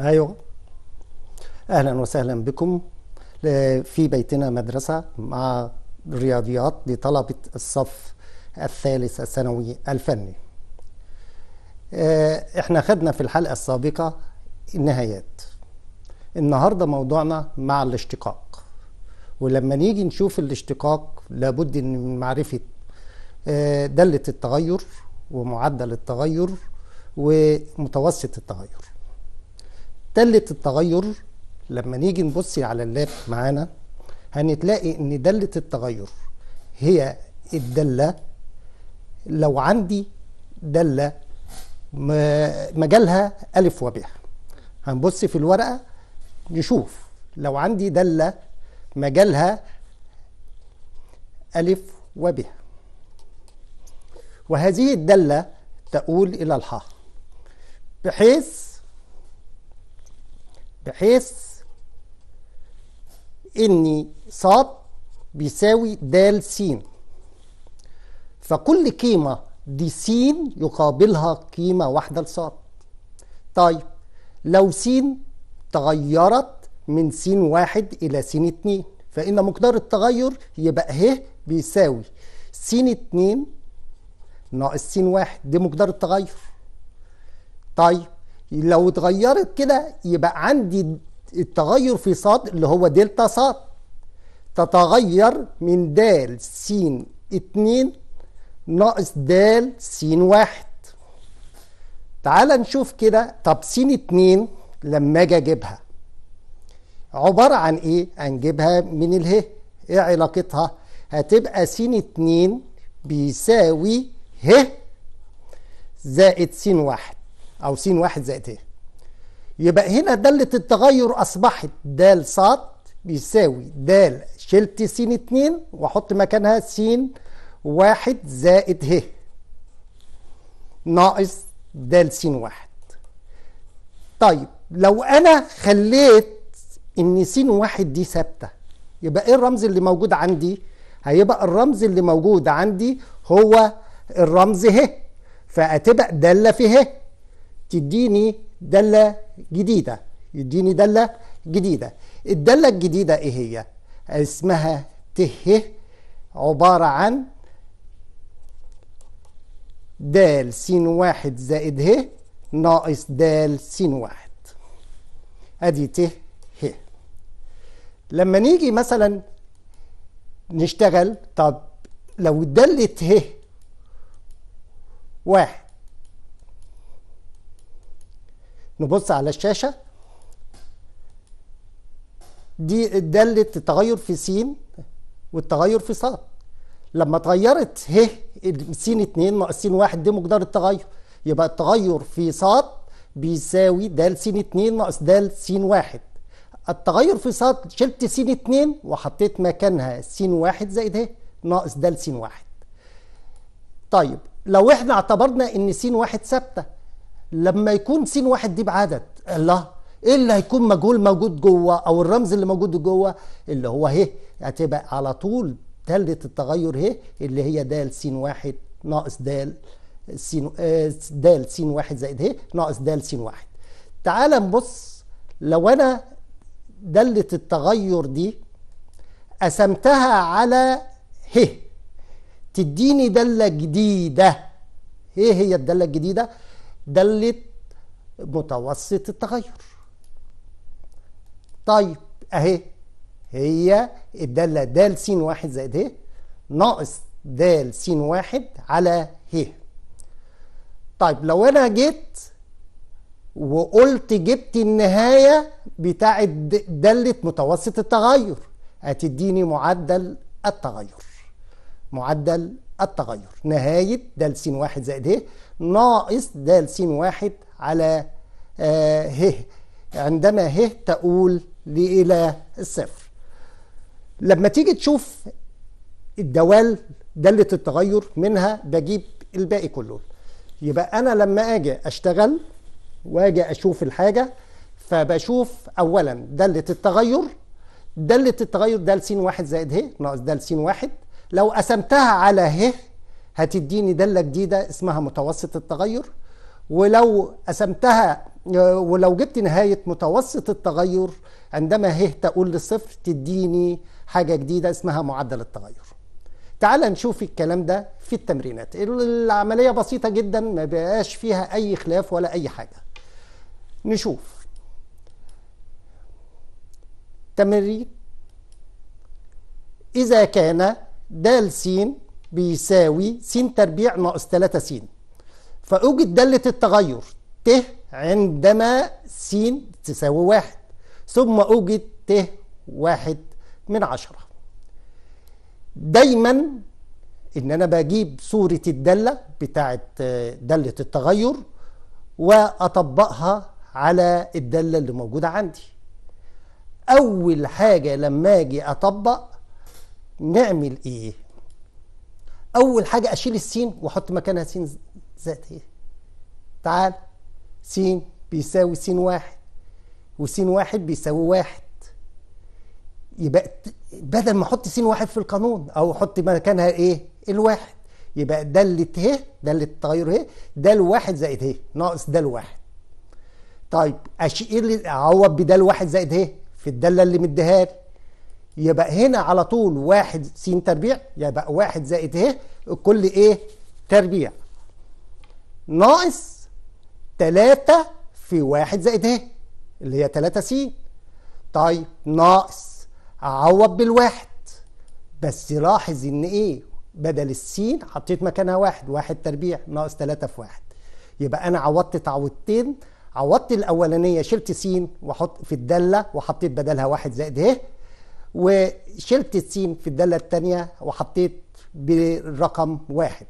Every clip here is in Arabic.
ايوه اهلا وسهلا بكم في بيتنا مدرسه مع الرياضيات لطلبه الصف الثالث الثانوي الفني آه، احنا خدنا في الحلقه السابقه النهايات النهارده موضوعنا مع الاشتقاق ولما نيجي نشوف الاشتقاق لابد من معرفه آه، داله التغير ومعدل التغير ومتوسط التغير دالة التغير لما نيجي نبص على اللاب معانا هنتلاقي ان دالة التغير هي الدالة لو عندي دالة مجالها ألف وب هنبص في الورقة نشوف لو عندي دالة مجالها ألف وباء وهذه الدالة تؤول إلى الحاء بحيث بحيث ان ص بيساوي د س فكل قيمة دي س يقابلها قيمة واحدة لص طيب لو س تغيرت من س واحد إلى س اتنين فإن مقدار التغير يبقى ه بيساوي س اتنين ناقص س واحد ده مقدار التغير طيب لو اتغيرت كده يبقى عندي التغير في ص اللي هو دلتا ص تتغير من د س 2 ناقص د س 1 تعال نشوف كده طب س 2 لما اجي اجيبها عبارة عن ايه؟ هنجيبها من اله إيه؟, ايه علاقتها؟ هتبقى س 2 بيساوي ه إيه؟ زائد س 1 او س واحد زائد ت يبقى هنا دالة التغير اصبحت د ص بيساوي د شلت س اتنين واحط مكانها س واحد زائد ه ناقص د س واحد طيب لو انا خليت ان س واحد دي ثابته يبقى ايه الرمز اللي موجود عندي هيبقى الرمز اللي موجود عندي هو الرمز ه فهتبقى داله في ه تديني دالة جديدة يديني دالة جديدة الدالة الجديدة ايه هي اسمها ته عبارة عن د س واحد زائد ه ناقص د س واحد ادي ت ه لما نيجي مثلا نشتغل طب لو دالة ه واحد نبص على الشاشة دي دلت التغير في س والتغير في ص لما اتغيرت ه س 2 ناقص س 1 دي مقدار التغير يبقى التغير في ص بيساوي د س 2 ناقص د س 1 التغير في ص شلت س 2 وحطيت مكانها س 1 زائد ه ناقص د س 1 طيب لو احنا اعتبرنا ان س 1 ثابته لما يكون سين واحد دي بعدد الله ايه اللي هيكون مجهول موجود جوه او الرمز اللي موجود جوه اللي هو ه هتبقى على طول دالة التغير ه اللي هي د س واحد ناقص د س د س واحد زائد ه ناقص د س واحد تعال نبص لو انا دالة التغير دي قسمتها على ه تديني دالة جديدة ايه هي الدالة الجديدة؟ دلت متوسط التغير طيب اهي هي الدالة د س واحد زائد ه ناقص د س واحد على ه طيب لو انا جيت وقلت جبت النهاية بتاعة دالة متوسط التغير هتديني معدل التغير معدل التغير نهاية د س واحد زائد ه ناقص د س واحد على ه آه، عندما ه تؤول إلى الصفر لما تيجي تشوف الدوال دالة التغير منها بجيب الباقي كله يبقى أنا لما أجي أشتغل وأجي أشوف الحاجة فبشوف أولا دالة التغير دالة التغير د س واحد زائد ه ناقص د س واحد لو قسمتها على ه هتديني دالة جديدة اسمها متوسط التغير ولو قسمتها ولو جبت نهاية متوسط التغير عندما ه تقول للصفر تديني حاجة جديدة اسمها معدل التغير تعال نشوف الكلام ده في التمرينات العملية بسيطة جدا ما بقاش فيها أي خلاف ولا أي حاجة نشوف تمرين إذا كان د س بيساوي س تربيع ناقص 3 س فأوجد دالة التغير ت عندما س تساوي واحد ثم أوجد ت واحد من عشرة دايما إن أنا بجيب صورة الدالة بتاعة دالة التغير وأطبقها على الدالة اللي موجودة عندي أول حاجة لما أجي أطبق نعمل ايه اول حاجه اشيل السين واحط مكانها سين ايه تعال سين بيساوي سين واحد وسين واحد بيساوي واحد يبقى بدل ما احط سين واحد في القانون او احط مكانها ايه الواحد يبقى دالة ه إيه؟ دالة التغير ه إيه؟ ده واحد زائد ه إيه؟ ناقص ده واحد طيب اشيل اعوض بده واحد زائد ه في الداله اللي مديها لي يبقى هنا على طول واحد س تربيع يبقى واحد زائد ه الكل ايه تربيع ناقص تلاتة في واحد زائد ه اللي هي تلاتة س طيب ناقص اعوض بالواحد بس لاحظ ان ايه بدل السين حطيت مكانها واحد واحد تربيع ناقص تلاتة في واحد يبقى انا عوضت تعويضتين عوضت الاولانيه شلت س وحط في الداله وحطيت بدلها واحد زائد ه وشلت السين في الدالة الثانية وحطيت بالرقم واحد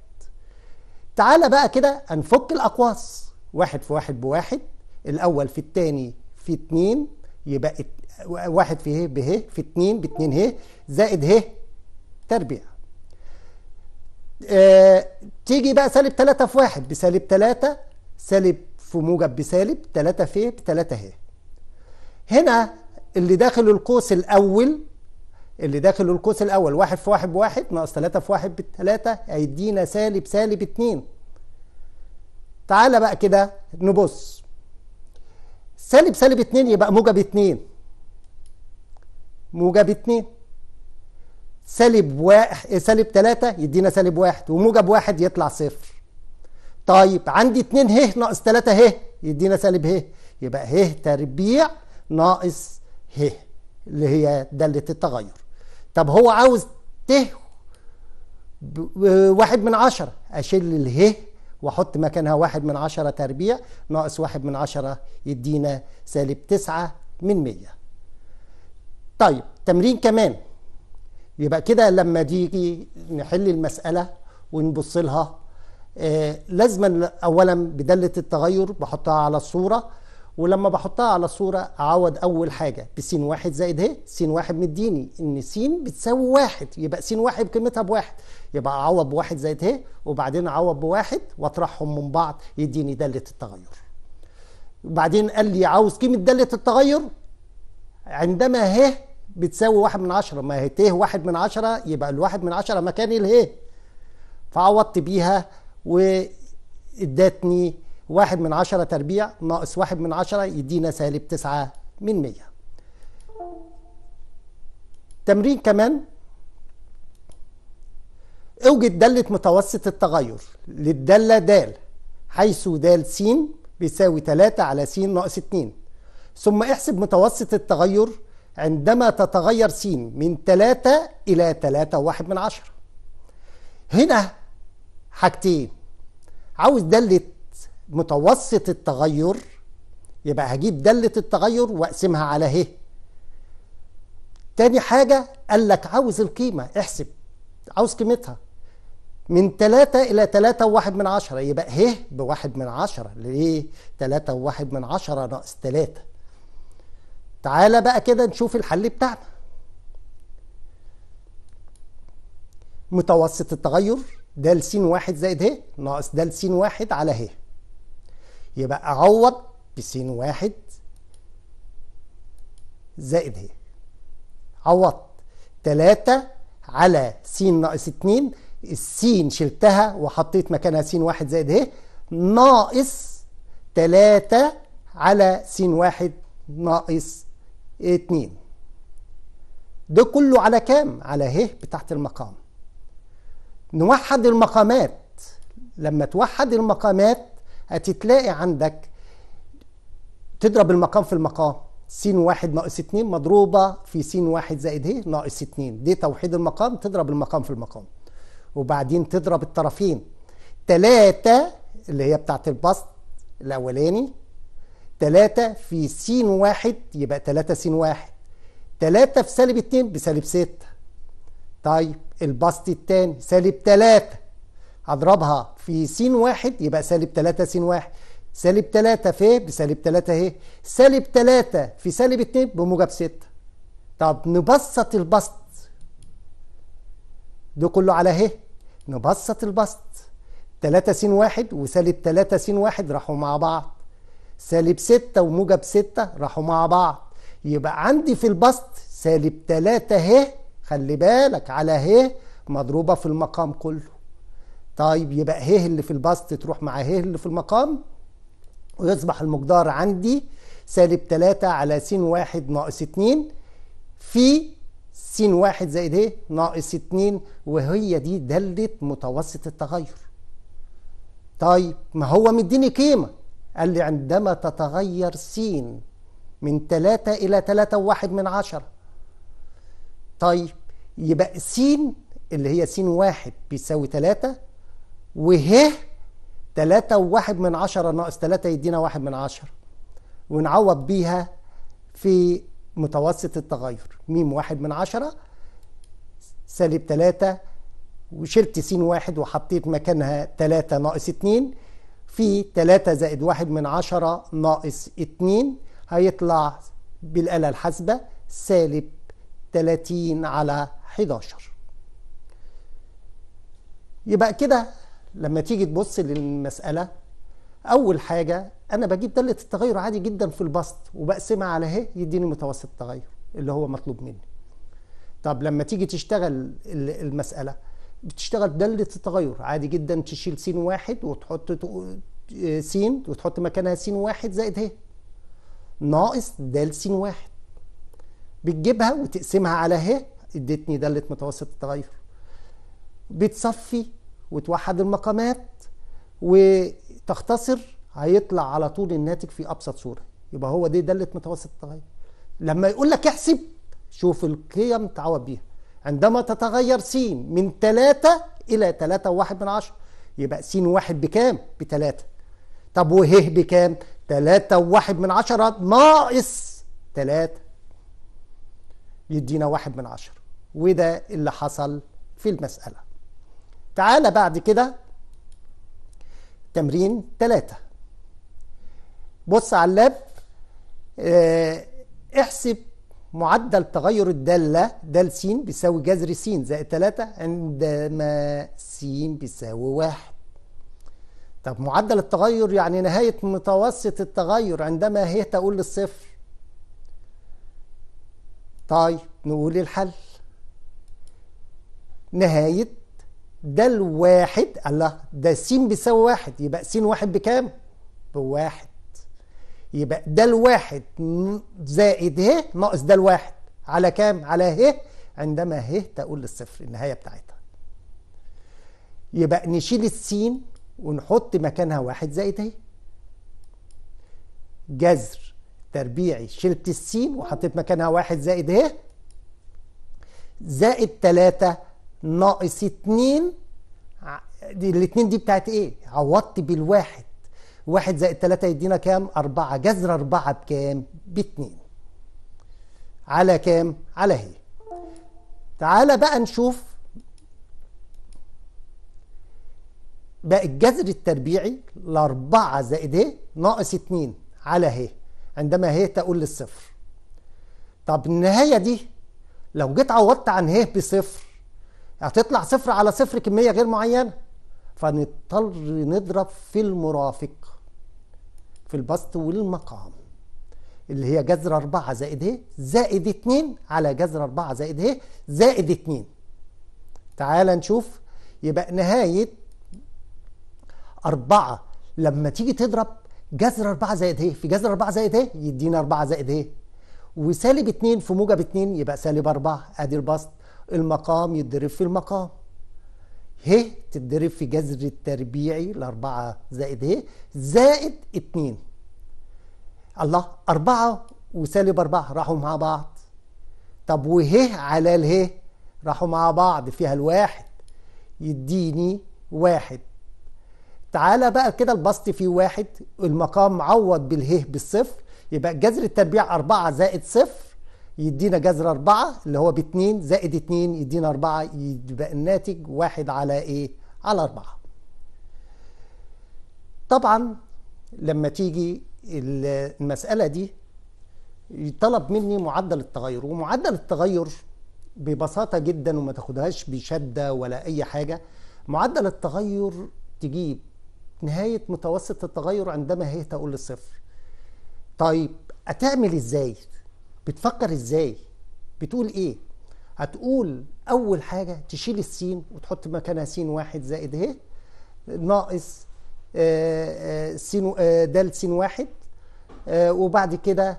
تعالى بقى كده أنفك الأقواس واحد في واحد بواحد الأول في الثاني في اتنين يبقى واحد في ه به في اتنين باتنين ه زائد ه تربيع آه تيجي بقى سالب تلاتة في واحد بسالب تلاتة سالب في موجب بسالب تلاتة في بتلاتة ه هنا اللي داخل القوس الأول اللي داخل القوس الاول واحد في واحد بواحد ناقص ثلاثة في واحد بالتلاتة هيدينا سالب سالب اتنين تعالى بقى كده نبص سالب سالب اتنين يبقى موجب اتنين موجب اتنين سالب واحد سالب تلاتة يدينا سالب واحد وموجب واحد يطلع صفر طيب عندي اتنين ه ناقص تلاتة ه يدينا سالب ه يبقى ه تربيع ناقص ه اللي هي دالة التغير طب هو عاوز ت واحد من عشرة أشيل اله وأحط مكانها واحد من عشرة تربيع ناقص واحد من عشرة يدينا سالب تسعة من مية طيب تمرين كمان يبقى كده لما تيجي نحل المسألة ونبص لها آه لازما أولا بدلة التغير بحطها على الصورة ولما بحطها على صورة عوض أول حاجة بسين واحد زائد ه إيه؟ سين واحد مديني إن سين بتساوي واحد يبقى سين واحد قيمتها بواحد يبقى عوض بواحد زائد ه إيه؟ وبعدين عوض بواحد وأطرحهم من بعض يديني دالة التغير وبعدين قال لي عاوز قيمة دالة التغير عندما ه بتساوي واحد من عشرة ما هي ت واحد من عشرة يبقى الواحد من عشرة مكان اله فعوضت بيها وادتني واحد من عشرة تربيع ناقص واحد من عشرة يدينا سالب تسعة من مية تمرين كمان اوجد دالة متوسط التغير للدالة دال حيث دال س بيساوي 3 على س ناقص 2 ثم احسب متوسط التغير عندما تتغير س من 3 إلى 3 واحد من عشرة هنا حاجتين عاوز دالة متوسط التغير يبقى هجيب دالة التغير واقسمها على ه تاني حاجة قال لك عاوز القيمة احسب عاوز قيمتها من 3 إلى 3 وواحد من عشرة يبقى ه بواحد من عشرة ليه 3 وواحد من عشرة ناقص 3 تعالى بقى كده نشوف الحل بتاعنا متوسط التغير د س واحد زائد ه ناقص د س واحد على ه يبقى أعوض بسين واحد زائد هي عوضت تلاتة على سين ناقص اتنين السين شلتها وحطيت مكانها سين واحد زائد هي ناقص تلاتة على سين واحد ناقص اتنين ده كله على كام؟ على ه بتاعت المقام نوحد المقامات لما توحد المقامات هتتلاقي عندك تضرب المقام في المقام س واحد ناقص اتنين مضروبة في س واحد زائد ه ايه؟ ناقص اتنين دي توحيد المقام تضرب المقام في المقام وبعدين تضرب الطرفين تلاتة اللي هي بتاعت البسط الأولاني تلاتة في س واحد يبقى تلاتة س واحد تلاتة في سالب اتنين بسالب ستة طيب البسط التاني سالب تلاتة اضربها في س واحد يبقى سالب 3 س واحد سالب 3 في بسالب 3 اهي سالب 3 في سالب 2 بموجب 6 طب نبسط البسط ده كله على اهي نبسط البسط 3 س واحد وسالب 3 س واحد راحوا مع بعض سالب 6 وموجب 6 راحوا مع بعض يبقى عندي في البسط سالب 3 اهي خلي بالك على اهي مضروبة في المقام كله طيب يبقى هيه اللي في البسط تروح مع هيه اللي في المقام ويصبح المقدار عندي سالب 3 على س واحد ناقص 2 في س واحد زائد ه ايه؟ ناقص 2 وهي دي دالة متوسط التغير طيب ما هو مديني قيمة قال لي عندما تتغير س من 3 إلى 3 وواحد من عشرة طيب يبقى س اللي هي س واحد بيساوي 3 وه تلاتة وواحد من عشرة ناقص تلاتة يدينا واحد من عشرة ونعوض بيها في متوسط التغير م واحد من عشرة سالب تلاتة وشلت س واحد وحطيت مكانها تلاتة ناقص اتنين في تلاتة زائد واحد من عشرة ناقص اتنين هيطلع بالآلة الحاسبة سالب تلاتين على حداشر يبقى كده لما تيجي تبص للمسألة أول حاجة أنا بجيب دالة التغير عادي جدا في البسط وبقسمها على هي إيه؟ يديني متوسط التغير اللي هو مطلوب مني طب لما تيجي تشتغل المسألة بتشتغل بدالة التغير عادي جدا تشيل س واحد وتحط آه، س وتحط مكانها س واحد زائد هي إيه؟ ناقص د س واحد بتجيبها وتقسمها على ه إيه؟ ادتني دالة متوسط التغير بتصفي وتوحد المقامات وتختصر هيطلع على طول الناتج في ابسط صوره يبقى هو دي داله متوسط التغير لما يقول لك احسب شوف القيم تعوض بيها عندما تتغير س من 3 الى 3 وواحد من عشرة يبقى س واحد بكام بتلاتة طب وه بكام تلاتة وواحد من عشرة ناقص تلاتة يدينا واحد من عشرة وده اللي حصل في المسألة تعال بعد كده تمرين ثلاثة بص على اللاب آه، احسب معدل تغير الدالة دال س بيساوي جذر س زائد 3 عندما س بيساوي 1 طب معدل التغير يعني نهاية متوسط التغير عندما هي تقول للصفر طيب نقول الحل نهاية ده الواحد الله ده س بيساوي واحد يبقى س واحد بكام؟ بواحد يبقى ده الواحد زائد ه ناقص ده الواحد على كام؟ على ه عندما ه تقول للصفر النهاية بتاعتها يبقى نشيل السين ونحط مكانها واحد زائد ه جذر تربيعي شلت السين وحطيت مكانها واحد زائد ه زائد تلاتة ناقص اتنين دي الاتنين دي بتاعت ايه؟ عوضت بالواحد واحد زائد تلاتة يدينا كام؟ أربعة جذر أربعة بكام؟ باتنين على كام؟ على هي تعالى بقى نشوف بقى الجذر التربيعي لأربعة زائد ايه؟ ناقص اتنين على هي عندما هي تقول للصفر طب النهاية دي لو جيت عوضت عن هي بصفر هتطلع صفر على صفر كمية غير معينة فنضطر نضرب في المرافق في البسط والمقام اللي هي جذر 4 زائد هي إيه؟ زائد 2 على جذر 4 زائد هي إيه؟ زائد 2 تعال نشوف يبقى نهاية 4 لما تيجي تضرب جذر 4 زائد هي إيه؟ في جذر 4 زائد هي يدينا 4 زائد هي وسالب 2 في موجب 2 يبقى سالب 4 ادي البسط المقام يتضرب في المقام ه تتضرب في جذر التربيعي الأربعة زائد ه زائد اتنين الله أربعة وسالب أربعة راحوا مع بعض طب وه على اله راحوا مع بعض فيها الواحد يديني واحد تعالى بقى كده البسط فيه واحد المقام عوض بالهه بالصفر يبقى جذر التربيع أربعة زائد صفر يدينا جذر أربعة اللي هو باتنين زائد اتنين يدينا أربعة يبقى الناتج واحد على إيه؟ على أربعة طبعا لما تيجي المسألة دي يطلب مني معدل التغير ومعدل التغير ببساطة جدا وما تاخدهاش بشدة ولا أي حاجة معدل التغير تجيب نهاية متوسط التغير عندما هي تقول للصفر طيب هتعمل ازاي بتفكر ازاي بتقول ايه هتقول اول حاجه تشيل السين وتحط مكانها سين واحد زائد ه إيه؟ ناقص آه، آه، سين آه، د سين واحد وبعد كده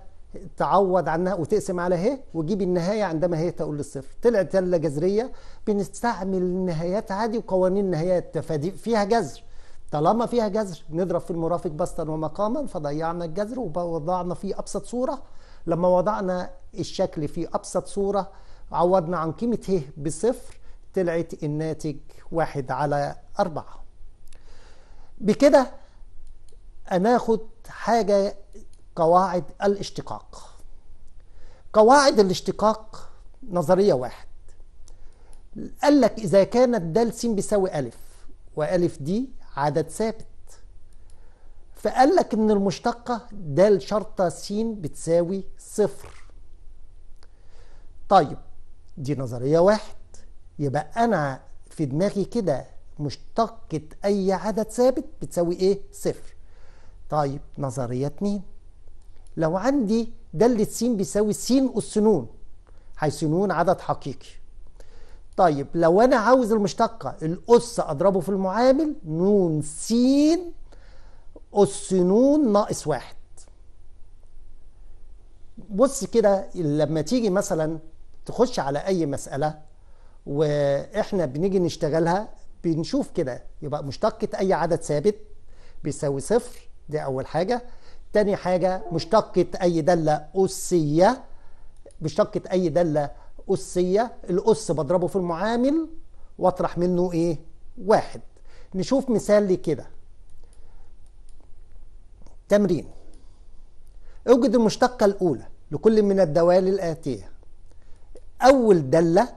تعوض عنها وتقسم على ه إيه؟ وتجيب النهايه عندما هي تقول للصفر طلعت يلا جذريه بنستعمل النهايات عادي وقوانين النهايات فيها جذر طالما فيها جذر نضرب في المرافق بسطا ومقاما فضيعنا الجذر ووضعنا فيه ابسط صوره لما وضعنا الشكل في أبسط صورة عوضنا عن قيمة ه بصفر طلعت الناتج واحد على أربعة بكده هناخد حاجة قواعد الاشتقاق قواعد الاشتقاق نظرية واحد قال لك إذا كانت د س بيساوي أ وأ دي عدد ثابت فقال لك ان المشتقة د شرطة س بتساوي صفر طيب دي نظرية واحد يبقى انا في دماغي كده مشتقة اي عدد ثابت بتساوي ايه صفر طيب نظرية اتنين لو عندي دالة س بيساوي س أس ن حيث ن عدد حقيقي طيب لو أنا عاوز المشتقة الأس أضربه في المعامل ن س أس نون ناقص واحد بص كده لما تيجي مثلا تخش على اي مساله واحنا بنيجي نشتغلها بنشوف كده يبقى مشتقة اي عدد ثابت بيساوي صفر دي اول حاجه تاني حاجه مشتقة اي داله اسيه مشتقة اي داله اسيه الاس بضربه في المعامل واطرح منه ايه واحد نشوف مثال لكده تمرين اوجد المشتقة الأولى لكل من الدوال الآتية أول دالة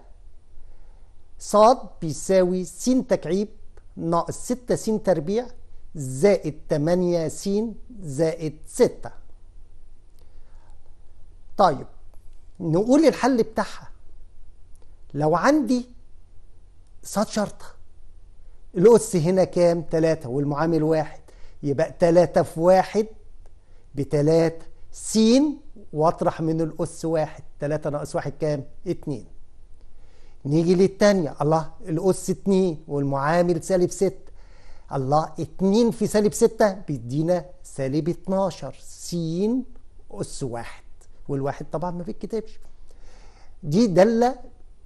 ص بيساوي س تكعيب ناقص 6 س تربيع زائد 8 س زائد 6 طيب نقول الحل بتاعها لو عندي ص شرطة الأس هنا كام؟ 3 والمعامل واحد يبقى 3 في واحد بتلات س واطرح من الأس واحد 3 ناقص واحد كام؟ اتنين نيجي للتانية الله الأس اتنين والمعامل سالب ستة الله اتنين في سالب ستة بيدينا سالب اتناشر س أس واحد والواحد طبعا ما بيتكتبش دي دالة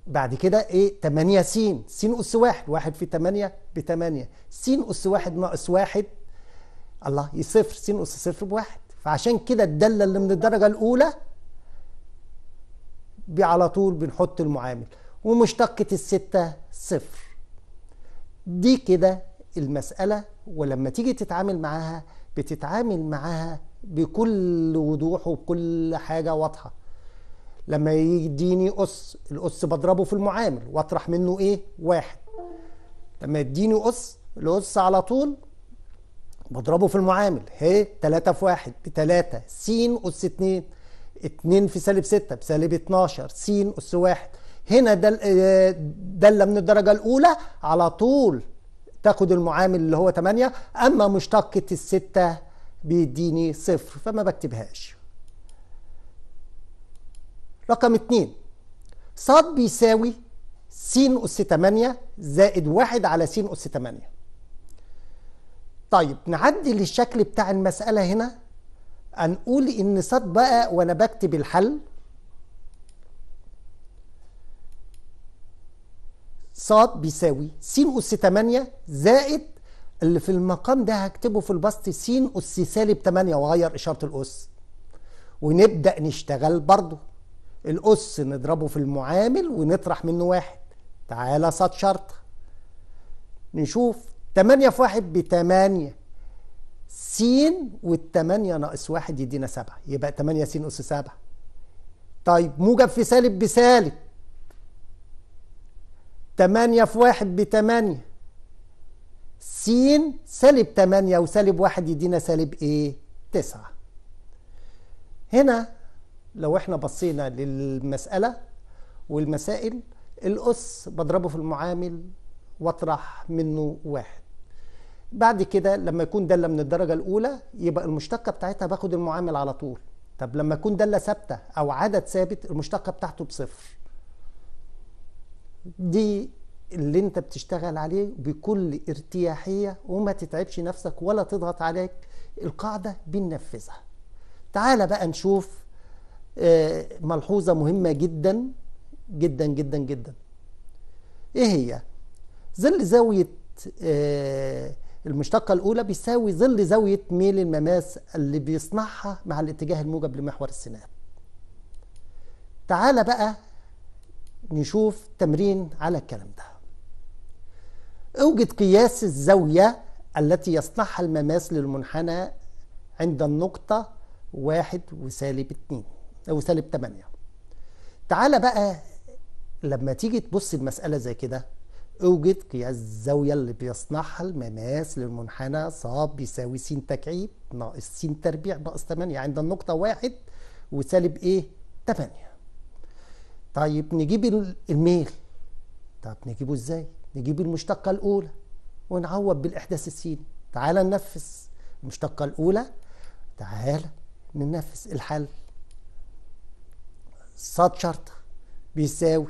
بعد كده ايه 8 س س أس واحد واحد في 8 ب 8 س أس واحد ناقص واحد الله صفر س أس صفر بواحد فعشان كده الدالة اللي من الدرجة الأولى على طول بنحط المعامل ومشتقة الستة صفر دي كده المسألة ولما تيجي تتعامل معاها بتتعامل معاها بكل وضوح وبكل حاجة واضحة لما يديني أس الأس بضربه في المعامل وأطرح منه إيه واحد لما يديني أس الأس على طول بضربه في المعامل ه 3 في 1 ب 3 س أس 2 2 في سالب 6 بسالب 12 س أس 1 هنا دل آه، دالة من الدرجة الأولى على طول تاخد المعامل اللي هو 8 أما مشتقة الستة بيديني صفر فما بكتبهاش رقم 2 ص بيساوي س أس 8 زائد 1 على س أس 8 طيب نعدي للشكل بتاع المسألة هنا هنقول إن صد بقى وأنا بكتب الحل صاد بيساوي س أس 8 زائد اللي في المقام ده هكتبه في البسط س أس سالب 8 وأغير إشارة الأس ونبدأ نشتغل برضه الأس نضربه في المعامل ونطرح منه واحد تعالى صاد شرط نشوف 8 في 1 ب 8 س وال 8 ناقص 1 يدينا 7 يبقى 8 س اس 7 طيب موجب في سالب بسالب 8 في 1 ب 8 س سالب 8 وسالب 1 يدينا سالب ايه؟ 9 هنا لو احنا بصينا للمسألة والمسائل الأس بضربه في المعامل واطرح منه واحد بعد كده لما يكون دالة من الدرجة الأولى يبقى المشتقة بتاعتها باخد المعامل على طول طب لما يكون دالة ثابتة أو عدد ثابت المشتقة بتاعته بصفر دي اللي انت بتشتغل عليه بكل ارتياحية وما تتعبش نفسك ولا تضغط عليك القاعدة بننفذها تعال بقى نشوف آه، ملحوظة مهمة جدا جدا جدا جدا ايه هي ظل زاوية آه، المشتقة الأولى بيساوي ظل زاوية ميل المماس اللي بيصنعها مع الاتجاه الموجب لمحور السناب تعال بقى نشوف تمرين على الكلام ده اوجد قياس الزاوية التي يصنعها المماس للمنحنى عند النقطة واحد وسالب اتنين أو سالب تمانية تعال بقى لما تيجي تبص المسألة زي كده أوجد قياس الزاوية اللي بيصنعها المماس للمنحنى صاب بيساوي س تكعيب ناقص س تربيع ناقص 8 عند النقطة واحد وسالب إيه؟ 8 طيب نجيب الميل طب نجيبه إزاي؟ نجيب المشتقة الأولى ونعوض بالإحداث السين تعال ننفذ المشتقة الأولى تعال ننفذ الحل ص شرطة بيساوي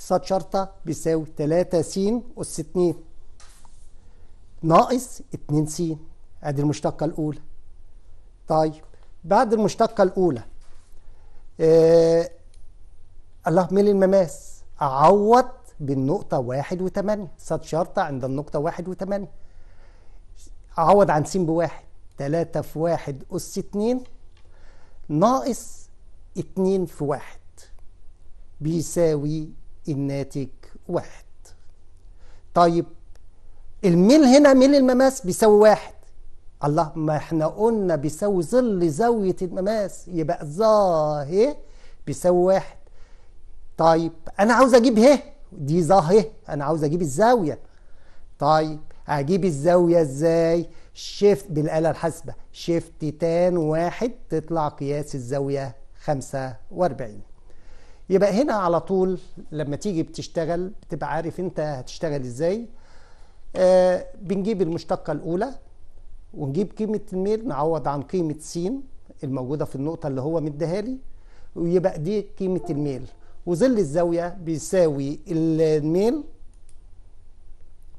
س شرطة بيساوي 3 س أس 2 ناقص 2 س أدي المشتقة الأولى طيب بعد المشتقة الأولى آه الله من المماس أعوض بالنقطة 1 و8 س شرطة عند النقطة 1 و8 أعوض عن س بواحد 3 في 1 أس 2 ناقص 2 في 1 بيساوي الناتج واحد طيب الميل هنا ميل المماس بيساوي واحد الله ما احنا قلنا بيساوي ظل زاوية المماس يبقى ظاهي بيساوي واحد طيب انا عاوز اجيب ه دي ظاهي انا عاوز اجيب الزاوية طيب اجيب الزاوية ازاي شيفت بالآلة الحاسبة شيفت تان واحد تطلع قياس الزاوية خمسة واربعين يبقى هنا على طول لما تيجي بتشتغل بتبقى عارف انت هتشتغل ازاي آه بنجيب المشتقة الأولى ونجيب قيمة الميل نعوض عن قيمة س الموجودة في النقطة اللي هو مديها لي ويبقى دي قيمة الميل وظل الزاوية بيساوي الميل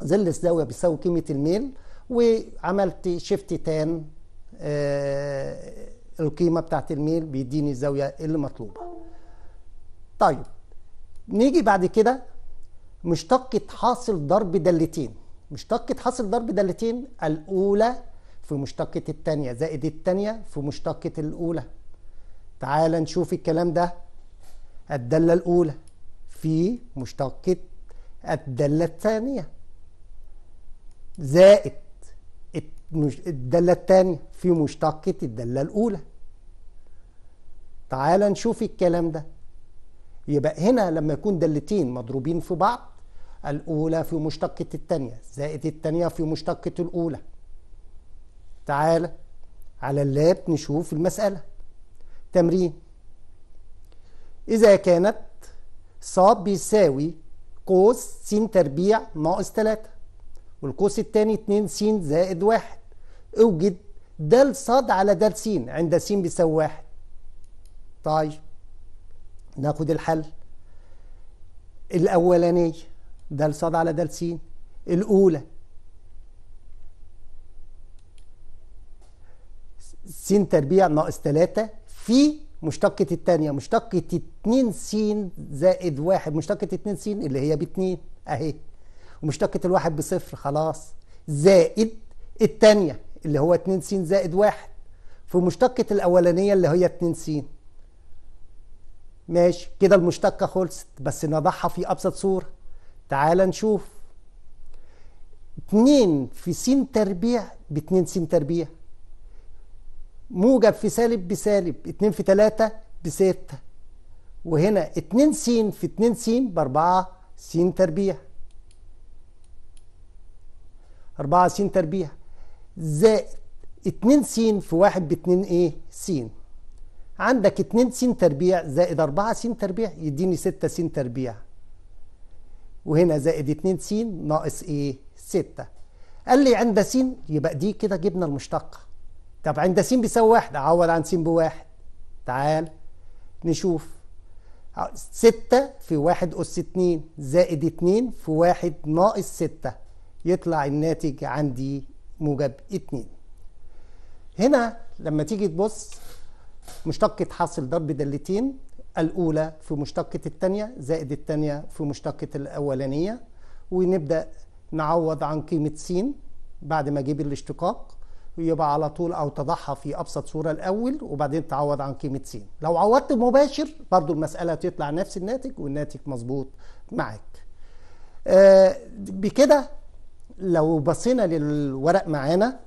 ظل الزاوية بيساوي قيمة الميل وعملت شيفت تان آه القيمة بتاعت الميل بيديني الزاوية اللي مطلوبة طيب نيجي بعد كده مشتقة حاصل ضرب دالتين مشتقة حاصل ضرب دالتين الأولى في مشتقة التانية زائد التانية في مشتقة الأولى تعال نشوف الكلام ده الدالة الأولى في مشتقة الدالة الثانية زائد الدالة الثانية في مشتقة الدالة الأولى تعال نشوف الكلام ده يبقى هنا لما يكون دالتين مضروبين في بعض الأولى في مشتقة الثانية زائد الثانية في مشتقة الأولى تعال على اللاب نشوف المسألة تمرين إذا كانت ص بيساوي قوس س تربيع ناقص 3 والقوس الثاني 2 س زائد 1 اوجد د ص على د س عند س بيساوي 1 طيب ناخد الحل الأولانية دال ص على دال س الأولى س تربيع ناقص 3 في مشتقة التانية مشتقة 2 س زائد واحد مشتقة 2 س اللي هي 2 أهي ومشتقة الواحد بصفر خلاص زائد التانية اللي هو 2 س زائد واحد في مشتقة الأولانية اللي هي 2 س ماشي كده المشتقة خلصت بس نضعها في أبسط صورة تعال نشوف 2 في س تربيع ب 2 س تربيع موجب في سالب بسالب 2 في 3 بستة وهنا 2 س في 2 س ب 4 س تربيع 4 س تربيع زائد 2 س في 1 ب 2 ايه س عندك 2 س تربيع زائد 4 س تربيع يديني 6 س تربيع وهنا زائد 2 س ناقص ايه 6 قال لي عند س يبقى دي كده جبنا المشتقه طب عند س بيساوي واحد عوض عن س بواحد تعال نشوف 6 في 1 أس 2 زائد 2 في 1 ناقص 6 يطلع الناتج عندي موجب 2 هنا لما تيجي تبص مشتقة حاصل ضرب دالتين الأولى في مشتقة الثانية زائد الثانية في مشتقة الأولانية ونبدأ نعوض عن قيمة س بعد ما أجيب الاشتقاق يبقى على طول أو تضحى في أبسط صورة الأول وبعدين تعوض عن قيمة س لو عوضت مباشر برضو المسألة تطلع نفس الناتج والناتج مظبوط معاك آه بكده لو بصينا للورق معانا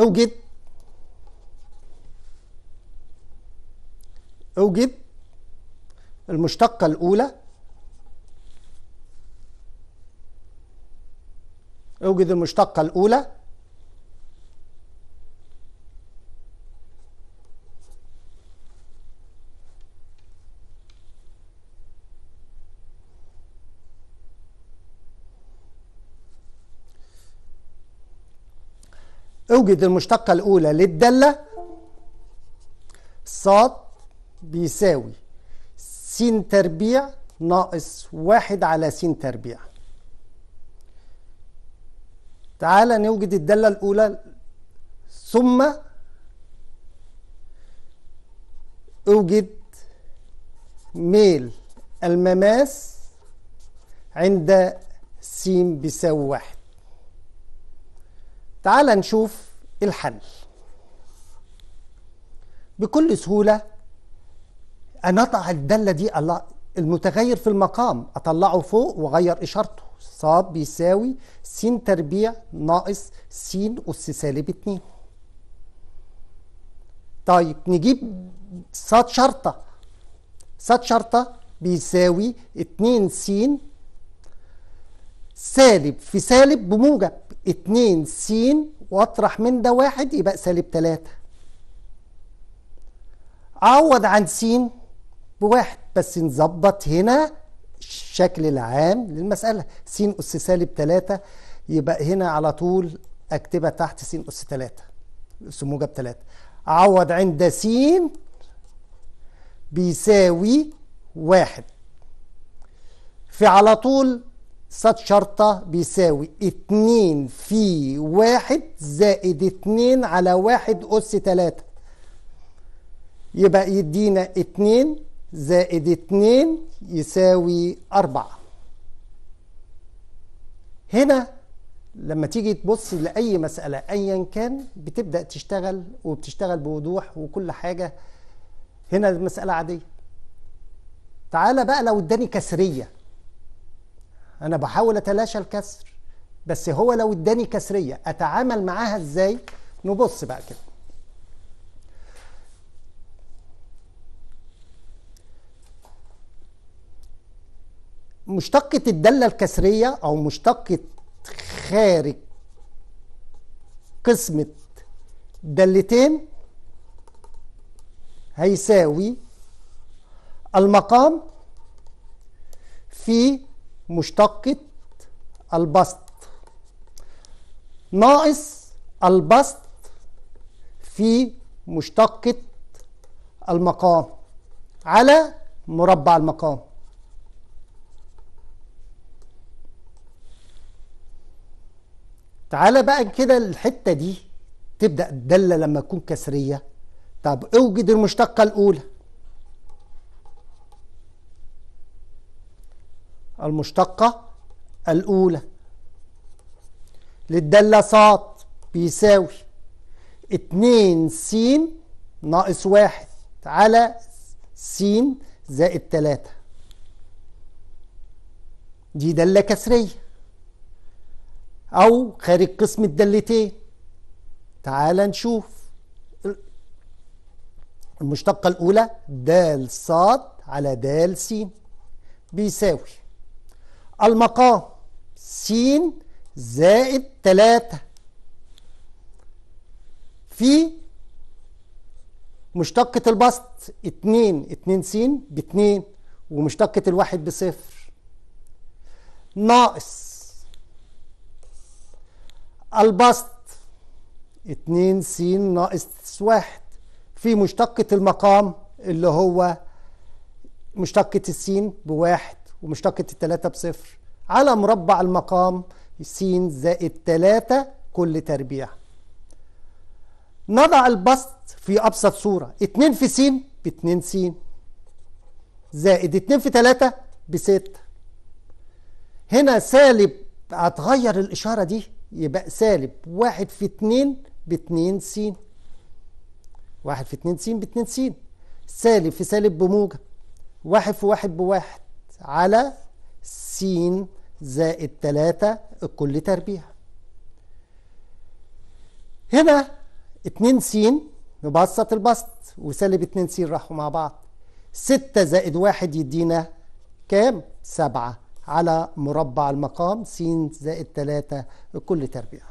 أوجد أوجد المشتقة الأولى أوجد المشتقة الأولى اوجد المشتقة الأولى للدالة ص بيساوي س تربيع ناقص واحد على س تربيع تعالى نوجد الدالة الأولى ثم اوجد ميل المماس عند س بيساوي واحد تعال نشوف الحل بكل سهولة أنطع الدالة دي المتغير في المقام أطلعه فوق وأغير إشارته صاب بيساوي س تربيع ناقص س أس سالب 2 طيب نجيب ص شرطة ص شرطة بيساوي 2 س سالب في سالب بموجب 2 س واطرح من ده واحد يبقى سالب 3 عوض عن س بواحد بس نظبط هنا الشكل العام للمسألة س أس سالب 3 يبقى هنا على طول أكتبها تحت س أس 3 أس موجب 3 عوض عند س بيساوي واحد في على طول صاد شرطة بيساوي اتنين في واحد زائد اتنين على واحد أس تلاتة يبقى يدينا اتنين زائد اتنين يساوي أربعة هنا لما تيجي تبص لأي مسألة أيا كان بتبدأ تشتغل وبتشتغل بوضوح وكل حاجة هنا المسألة عادية تعالى بقى لو اداني كسرية انا بحاول اتلاشى الكسر بس هو لو اداني كسريه اتعامل معاها ازاي نبص بقى كده مشتقة الدالة الكسرية أو مشتقة خارج قسمة دالتين هيساوي المقام في مشتقة البسط ناقص البسط في مشتقة المقام على مربع المقام تعالى بقى كده الحتة دي تبدأ الدالة لما تكون كسرية طب اوجد المشتقة الأولى المشتقة الأولى للدالة صاد بيساوي اتنين س ناقص واحد على س زائد تلاتة دي دالة كسرية أو خارج قسم الدالتين تعال نشوف المشتقة الأولى د ص على د س بيساوي المقام س زائد 3 في مشتقة البسط 2 2 س ب 2 ومشتقة الواحد بصفر ناقص البسط 2 س ناقص 1 في مشتقة المقام اللي هو مشتقة السين بواحد ومشتقة التلاتة بصفر على مربع المقام س زائد تلاتة كل تربيع نضع البسط في أبسط صورة اتنين في س باتنين س زائد اتنين في تلاتة بستة هنا سالب هتغير الإشارة دي يبقى سالب واحد في اتنين باتنين س واحد في اتنين س باتنين س سالب في سالب بموجب واحد في واحد بواحد على س زائد 3 الكل تربيع هنا 2 س نبسط البسط وسالب 2 س راحوا مع بعض 6 زائد 1 يدينا كام؟ 7 على مربع المقام س زائد 3 الكل تربيع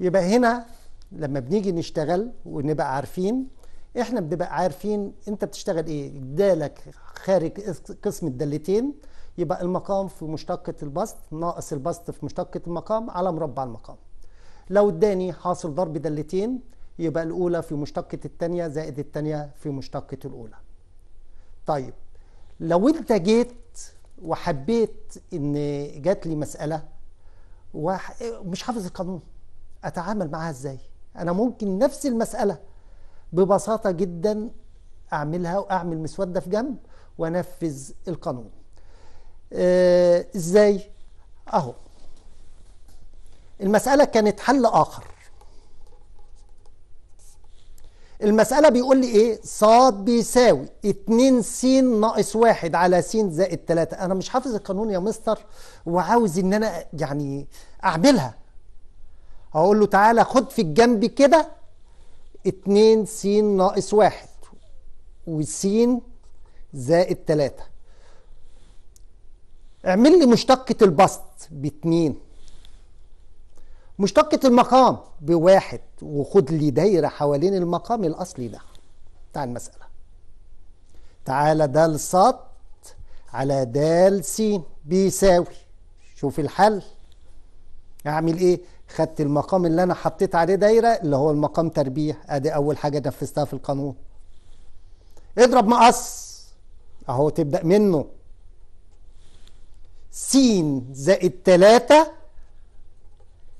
يبقى هنا لما بنيجي نشتغل ونبقى عارفين احنا بنبقى عارفين انت بتشتغل ايه ادالك خارج قسم الدالتين يبقى المقام في مشتقة البسط ناقص البسط في مشتقة المقام على مربع المقام لو اداني حاصل ضرب دالتين يبقى الأولى في مشتقة الثانية زائد الثانية في مشتقة الأولى طيب لو انت جيت وحبيت ان جات لي مسألة ومش حافظ القانون اتعامل معاها ازاي انا ممكن نفس المسألة ببساطة جدا أعملها وأعمل مسودة في جنب وأنفذ القانون آه، إزاي؟ أهو المسألة كانت حل آخر المسألة بيقول لي إيه؟ ص بيساوي 2 س ناقص 1 على س زائد 3 أنا مش حافظ القانون يا مستر وعاوز إن أنا يعني أعملها هقول له تعالى خد في الجنب كده 2 س ناقص 1 وس زائد 3 اعمل لي مشتقة البسط ب 2 مشتقة المقام ب 1 وخد لي دايرة حوالين المقام الأصلي ده بتاع المسألة تعالى د ص على د س بيساوي شوف الحل اعمل ايه خدت المقام اللي انا حطيت عليه دايره اللي هو المقام تربيح ادي اول حاجه نفذتها في القانون اضرب مقص اهو تبدا منه س زائد 3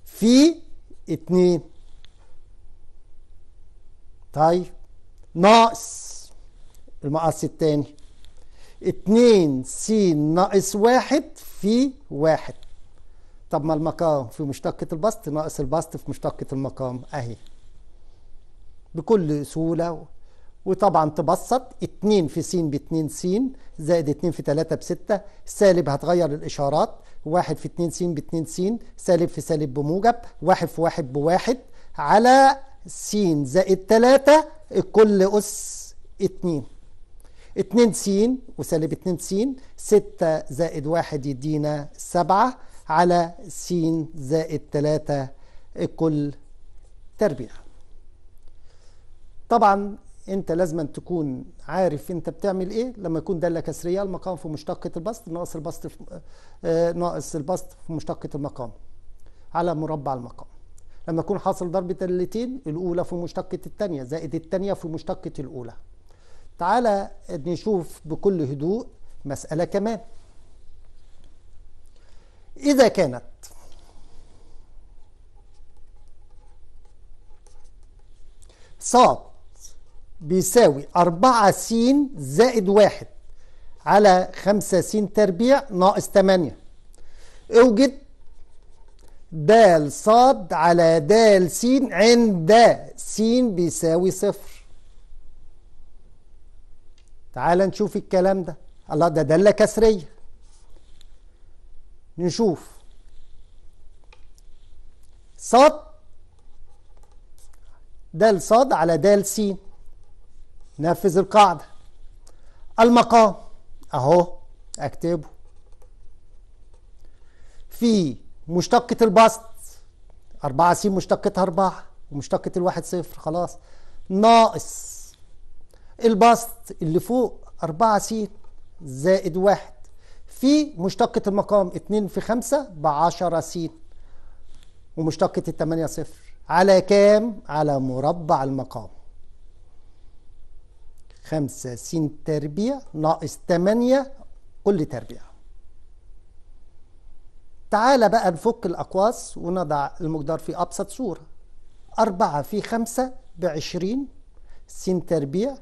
في 2 طيب ناقص المقص التاني 2 س ناقص 1 في 1 طب ما المقام في مشتقة البسط ناقص البسط في مشتقة المقام أهي بكل سهولة وطبعا تبسط 2 في س ب 2 س زائد 2 في 3 ب 6 سالب هتغير الإشارات 1 في 2 س ب 2 س سالب في سالب بموجب 1 في 1 ب 1 على س زائد 3 الكل أس 2 2 س وسالب 2 س 6 زائد 1 يدينا 7 على س زائد 3 كل تربيع طبعا انت لازم أن تكون عارف انت بتعمل ايه لما يكون داله كسريه المقام في مشتقه البسط ناقص البسط في آه، ناقص البسط في مشتقه المقام على مربع المقام لما يكون حاصل ضرب دالتين الاولى في مشتقه الثانيه زائد الثانيه في مشتقه الاولى تعالى نشوف بكل هدوء مساله كمان إذا كانت صاد بيساوي أربعة س زائد واحد على خمسة س تربيع ناقص تمانية اوجد د ص على د س عند س بيساوي صفر تعال نشوف الكلام ده الله ده دالة كسرية نشوف صاد دال صاد على دال س نفذ القاعدة المقام أهو أكتبه في مشتقة البسط أربعة س مشتقتها أربعة ومشتقة الواحد صفر خلاص ناقص البسط اللي فوق أربعة س زائد واحد في مشتقة المقام 2 في 5 ب 10 س ومشتقة ال 8 صفر على كام؟ على مربع المقام 5 س تربيع ناقص 8 كل تربيع تعال بقى نفك الأقواس ونضع المقدار في أبسط صورة 4 في 5 ب 20 س تربيع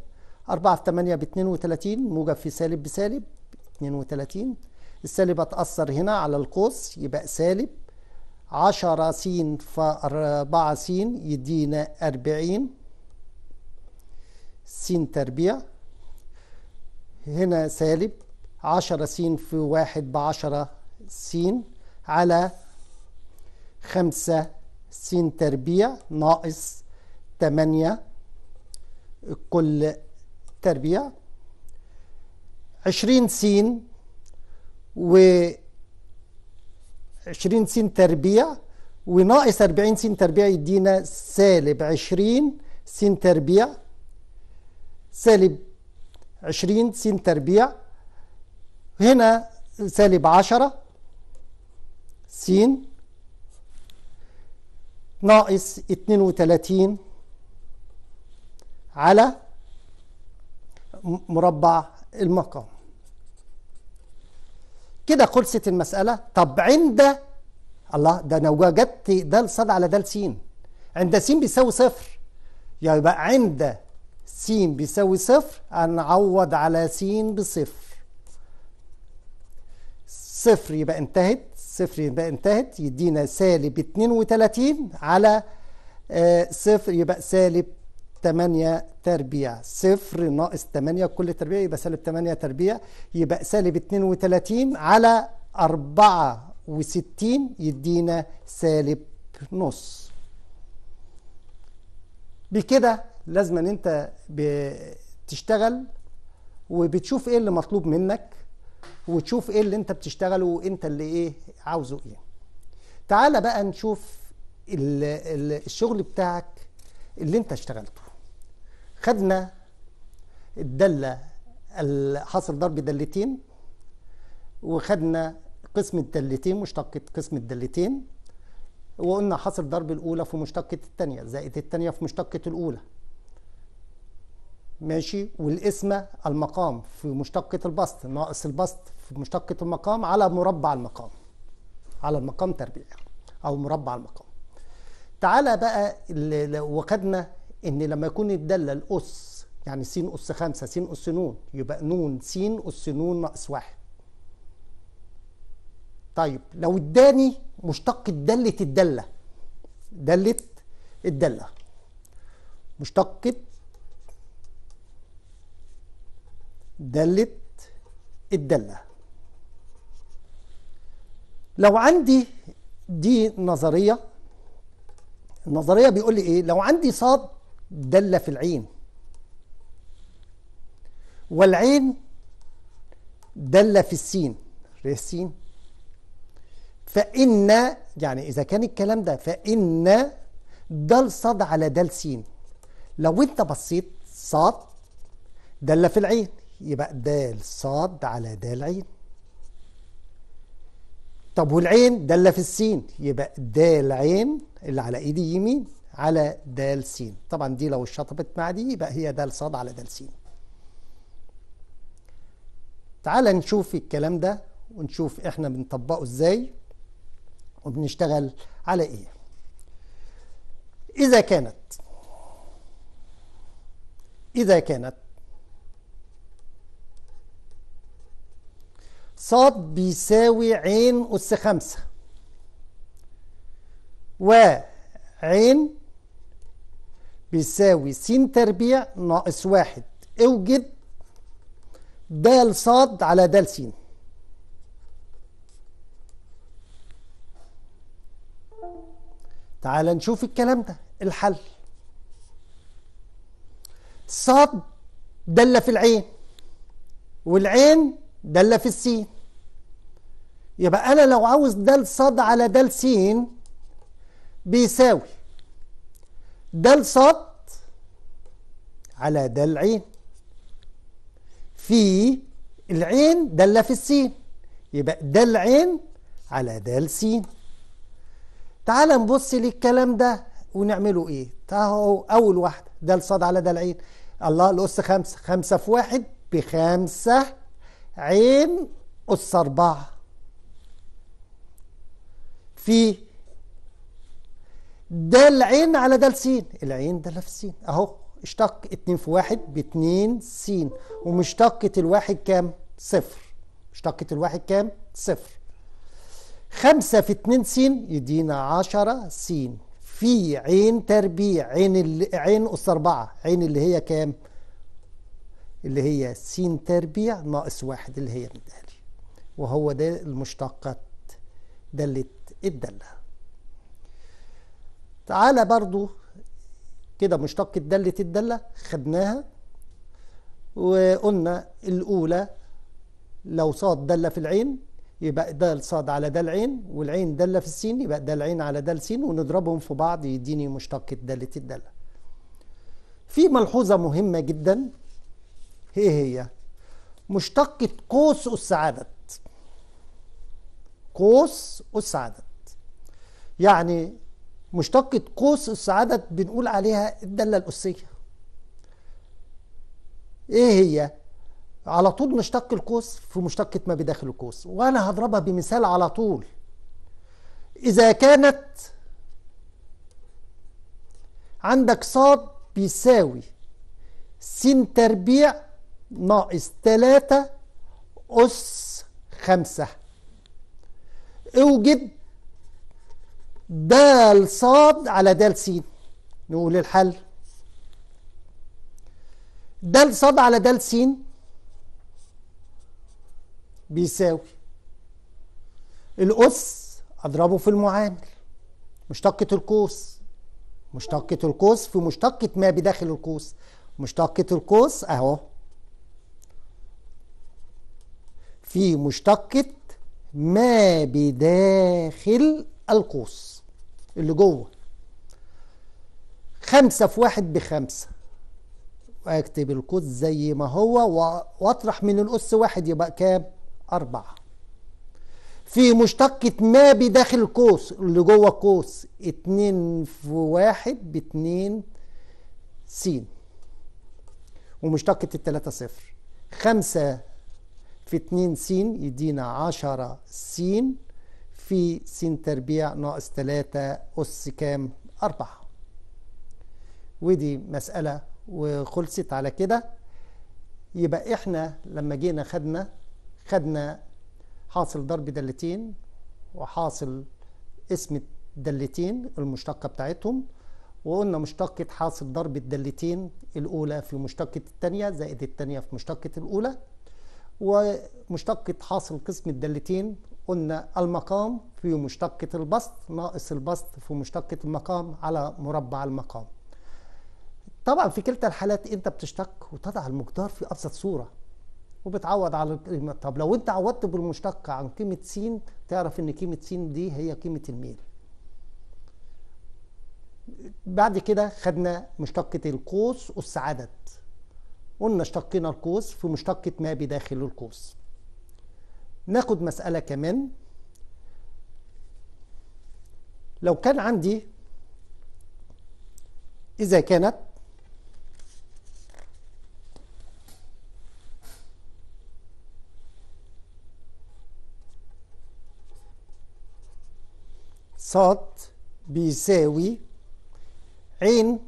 4 في 8 ب 32 موجب في سالب بسالب 32 السالب اتأثر هنا على القوس يبقى سالب عشرة س في أربعة س يدينا أربعين س تربيع هنا سالب عشرة س في واحد بعشرة س على خمسة س تربيع ناقص 8 كل تربيع عشرين س و20 سين تربيع وناقص 40 سين تربيع يدينا سالب 20 سين تربيع سالب 20 سين تربيع هنا سالب 10 سين ناقص 32 على مربع المقام كده خلصت المسألة طب عند الله ده أنا وجدت دال صاد على دال سين عند سين بيساوي صفر يبقى عند سين بيساوي صفر هنعوض على سين بصفر صفر يبقى انتهت صفر يبقى انتهت يدينا سالب 32 على آه، صفر يبقى سالب 8 تربيع صفر ناقص 8 كل تربيع يبقى سالب 8 تربيع يبقى سالب 32 على 64 يدينا سالب نص بكده لازم ان انت بتشتغل وبتشوف ايه اللي مطلوب منك وتشوف ايه اللي انت بتشتغله وانت اللي ايه عاوزه ايه تعال بقى نشوف الشغل بتاعك اللي انت اشتغلته خدنا الدالة حاصل ضرب دالتين وخدنا قسم الدالتين مشتقة قسم الدالتين وقلنا حاصل ضرب الأولى في مشتقة الثانية زائد الثانية في مشتقة الأولى ماشي والقسمة المقام في مشتقة البسط ناقص البسط في مشتقة المقام على مربع المقام على المقام تربيع أو مربع المقام تعالى بقى وخدنا ان لما يكون الداله الاس يعني س اس خمسة س اس ن يبقى ن س اس ن ناقص واحد طيب لو اداني مشتق دالة الدالة دالة الدالة مشتقة دالة الدالة لو عندي دي نظرية النظرية بيقول لي ايه لو عندي صاد دل في العين والعين دل في السين السين فإن يعني إذا كان الكلام ده فإن دال صاد على دال سين لو أنت بصيت صاد دل في العين يبقى دال صاد على دال عين طب والعين دل في السين يبقى دال عين اللي على ايدي يمين على د س طبعا دي لو اتشطبت مع دي يبقى هي د ص على د س تعال نشوف الكلام ده ونشوف احنا بنطبقه ازاي وبنشتغل على ايه اذا كانت اذا كانت صاد بيساوي عين أس خمسة وعين بيساوي س تربيع ناقص واحد اوجد د ص على د س تعال نشوف الكلام ده الحل ص دل في العين والعين دل في السين يبقى انا لو عاوز د ص على د سين بيساوي دل صد على دل عين في العين دل في السين يبقى دل عين على دل سين تعال نبص للكلام ده ونعمله ايه اهو اول واحده دل صد على دل عين الله الأس خمسة خمسة في واحد بخمسة عين أس أربعة في دال عين على دال سين العين دال في سين اهو اشتق اتنين في واحد باتنين سين ومشتقة الواحد كام صفر مشتقة الواحد كام صفر خمسة في اتنين سين يدينا عشرة سين في عين تربيع عين اللي عين أس أربعة عين اللي هي كام اللي هي سين تربيع ناقص واحد اللي هي مدالي وهو ده المشتقات دالة الدالة تعالى برضو كده مشتقة دالة الدالة خدناها وقلنا الأولى لو صاد دالة في العين يبقى دال صاد على دال عين والعين دالة في السين يبقى دال عين على دال سين ونضربهم في بعض يديني مشتقة دالة الدالة في ملحوظة مهمة جدا هي هي مشتقة قوس أس عدد قوس أس عدد يعني مشتقة قوس السعادة بنقول عليها الدالة الأسية إيه هي؟ على طول مشتق القوس في مشتقة ما بداخل القوس وأنا هضربها بمثال على طول إذا كانت عندك صاد بيساوي س تربيع ناقص تلاتة أس خمسة اوجد د صاد على د س نقول الحل د صاد على د س بيساوي الأس أضربه في المعامل مشتقة القوس مشتقة القوس في مشتقة ما بداخل القوس مشتقة القوس أهو في مشتقة ما بداخل القوس اللي جوه خمسة في واحد بخمسة واكتب القوس زي ما هو واطرح من الأس واحد يبقى كام أربعة في مشتقة ما بداخل القوس اللي جوه القوس اتنين في واحد باتنين سين ومشتقة التلاتة صفر خمسة في اتنين سين يدينا عشرة سين في س تربيع ناقص 3 أس كام 4 ودي مسألة وخلصت على كده يبقى احنا لما جينا خدنا خدنا حاصل ضرب دالتين وحاصل اسم الدالتين المشتقة بتاعتهم وقلنا مشتقة حاصل ضرب الدالتين الأولى في مشتقة التانية زائد التانية في مشتقة الأولى ومشتقة حاصل قسم الدالتين قلنا المقام في مشتقة البسط ناقص البسط في مشتقة المقام على مربع المقام طبعا في كلتا الحالات انت بتشتق وتضع المقدار في ابسط صورة وبتعوض على القيمة طب لو انت عوضت بالمشتق عن قيمة س تعرف ان قيمة س دي هي قيمة الميل بعد كده خدنا مشتقة القوس والسعادة قلنا اشتقينا القوس في مشتقة ما بداخل القوس ناخد مسألة كمان لو كان عندي إذا كانت ص بيساوي عين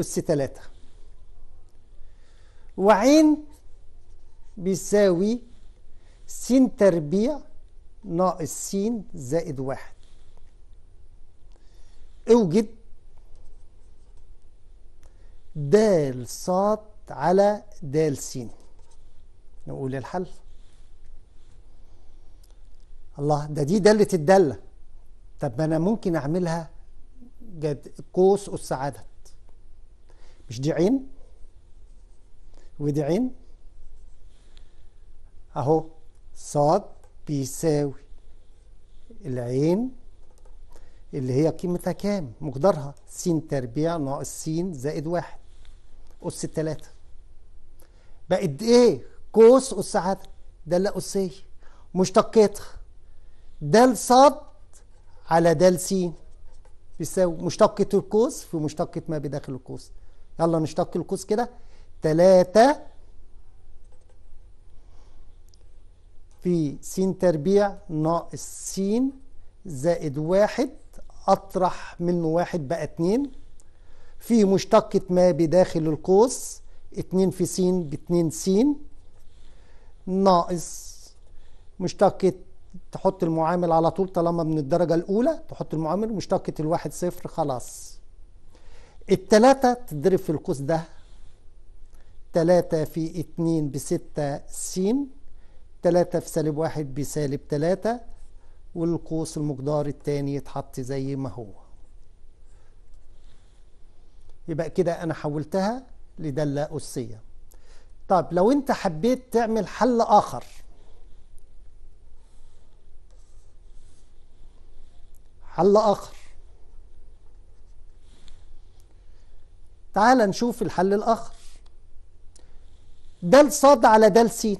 أس تلاتة وعين بيساوي س تربيع ناقص س زائد واحد اوجد د ص على د س نقول الحل الله ده دي دالة الدالة طب ما انا ممكن اعملها جد قوس اس عدد مش دي عين ودي عين اهو ص بيساوي العين اللي هي قيمتها كام مقدارها س تربيع ناقص س زائد واحد أس التلاتة بقت إيه كوس أس عدد دالة أسية مشتقاتها دال ص على دال س بيساوي مشتقة القوس في مشتقة ما بداخل القوس يلا نشتق القوس كده تلاتة في س تربيع ناقص س زائد واحد أطرح منه واحد بقى اتنين في مشتقة ما بداخل القوس اتنين في س باتنين س ناقص مشتقة تحط المعامل على طول طالما من الدرجة الأولى تحط المعامل مشتقة الواحد صفر خلاص التلاتة تضرب في القوس ده تلاتة في اتنين بستة س 3 في سالب 1 بسالب 3 والقوس المقدار الثاني يتحط زي ما هو يبقى كده أنا حولتها لدالة أسية طب لو أنت حبيت تعمل حل آخر حل آخر تعال نشوف الحل الآخر دال صاد على دال سين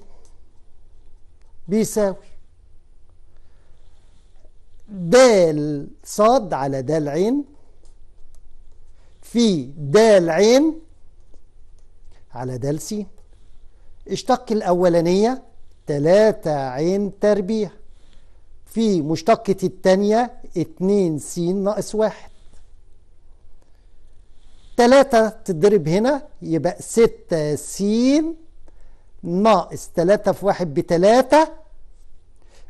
بيساوي دال صاد على دال عين في دال عين على دال سين اشتق الأولانية تلاتة عين تربيع في مشتقة التانية اتنين سين ناقص واحد تلاتة تضرب هنا يبقى ستة سين ناقص تلاتة في واحد بتلاتة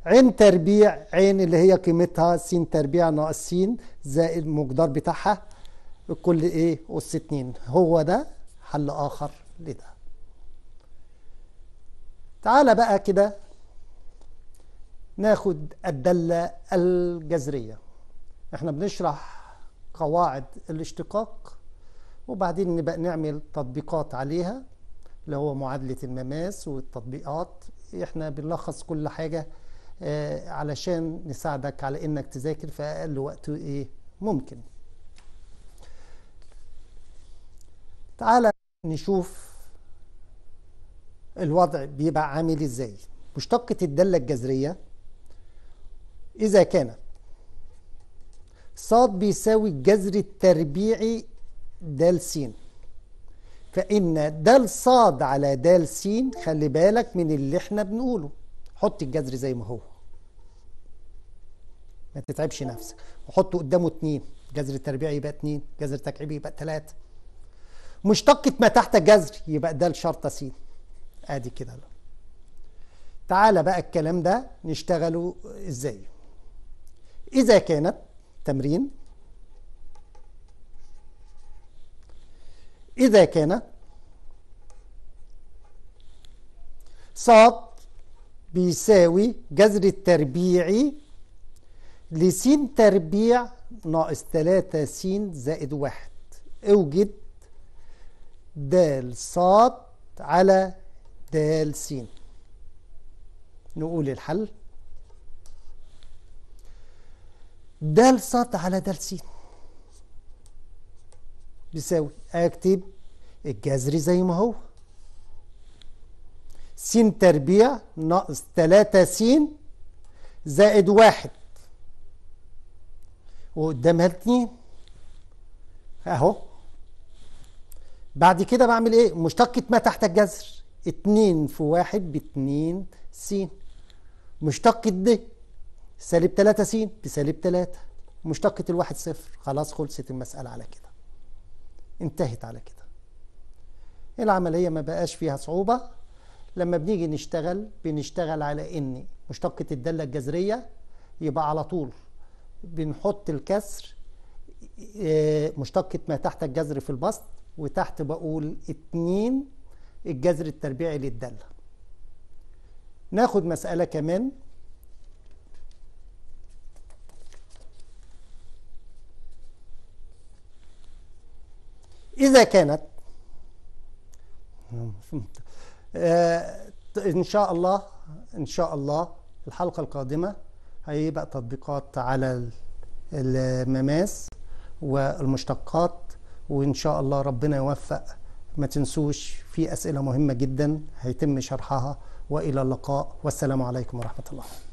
عين تربيع عين اللي هي قيمتها س تربيع ناقص س زائد المقدار بتاعها كل ايه اس 2 هو ده حل اخر لده تعالى بقى كده ناخد الدالة الجذرية احنا بنشرح قواعد الاشتقاق وبعدين نبقى نعمل تطبيقات عليها اللي هو معادلة المماس والتطبيقات احنا بنلخص كل حاجة آه، علشان نساعدك على انك تذاكر في اقل وقت ايه ممكن تعال نشوف الوضع بيبقى عامل ازاي مشتقة الدالة الجذرية إذا كان ص بيساوي الجذر التربيعي د س فإن د ص على د س خلي بالك من اللي احنا بنقوله حط الجذر زي ما هو ما تتعبش نفسك وحطه قدامه اتنين جذر التربيع يبقى اتنين جذر التكعيب يبقى تلاتة مشتقة ما تحت الجذر يبقى ده الشرطة س ادي كده تعالى بقى الكلام ده نشتغله ازاي اذا كانت تمرين اذا كان صاد بيساوي جذر التربيعي لسين تربيع ناقص تلاتة سين زائد واحد اوجد دال صاد على دال سين نقول الحل دال صاد على دال سين بيساوي اكتب الجذري زي ما هو سين تربيع ناقص تلاتة سين زائد واحد وقدامها اتنين اهو بعد كده بعمل ايه مشتقة ما تحت الجذر اتنين في واحد باتنين س مشتقة د سالب تلاتة س بسالب تلاتة مشتقة الواحد صفر خلاص خلصت المسألة على كده انتهت على كده العملية ما بقاش فيها صعوبة لما بنيجي نشتغل بنشتغل على ان مشتقة الدالة الجذرية يبقى على طول بنحط الكسر آه، مشتقة ما تحت الجذر في البسط وتحت بقول اتنين الجذر التربيعي للدالة ناخد مسألة كمان إذا كانت آه، إن شاء الله إن شاء الله الحلقة القادمة هيبقى تطبيقات على المماس والمشتقات وإن شاء الله ربنا يوفق ما تنسوش في أسئلة مهمة جدا هيتم شرحها وإلى اللقاء والسلام عليكم ورحمة الله